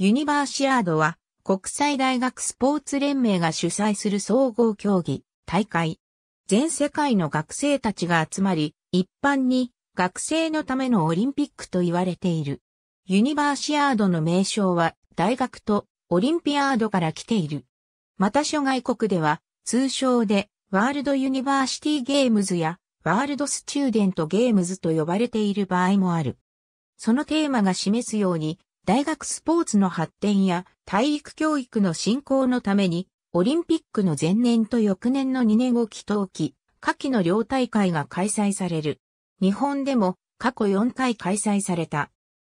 ユニバーシアードは国際大学スポーツ連盟が主催する総合競技、大会。全世界の学生たちが集まり、一般に学生のためのオリンピックと言われている。ユニバーシアードの名称は大学とオリンピアードから来ている。また諸外国では通称でワールドユニバーシティゲームズやワールドスチューデントゲームズと呼ばれている場合もある。そのテーマが示すように大学スポーツの発展や体育教育の振興のために、オリンピックの前年と翌年の2年後期冬季、夏季の両大会が開催される。日本でも過去4回開催された。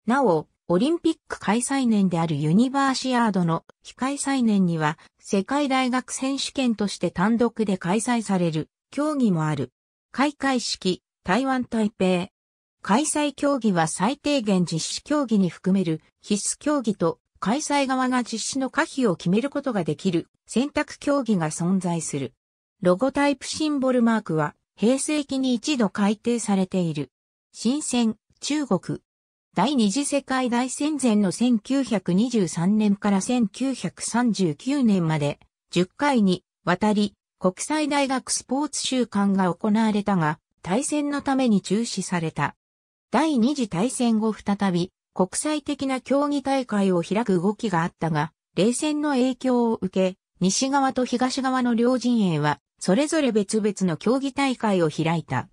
なお、オリンピック開催年であるユニバーシアードの非開催年には、世界大学選手権として単独で開催される競技もある。開会式、台湾台北、開催競技は最低限実施競技に含める必須競技と開催側が実施の可否を決めることができる選択競技が存在する。ロゴタイプシンボルマークは平成期に一度改定されている。新鮮、中国。第二次世界大戦前の1923年から1939年まで10回にわたり国際大学スポーツ週間が行われたが、対戦のために中止された。第二次大戦後再び国際的な競技大会を開く動きがあったが、冷戦の影響を受け、西側と東側の両陣営は、それぞれ別々の競技大会を開いた。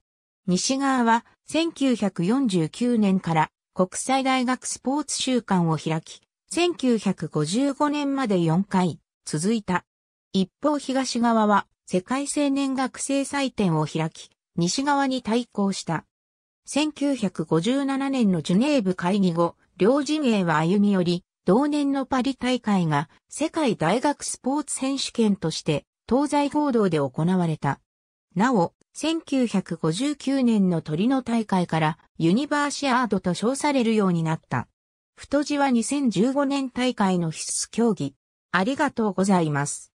西側は、1949年から国際大学スポーツ週間を開き、1955年まで4回続いた。一方東側は世界青年学生祭典を開き、西側に対抗した。1957年のジュネーブ会議後、両陣営は歩み寄り、同年のパリ大会が世界大学スポーツ選手権として東西合同で行われた。なお、1959年のトリノ大会からユニバーシアードと称されるようになった。太字は2015年大会の必須競技。ありがとうございます。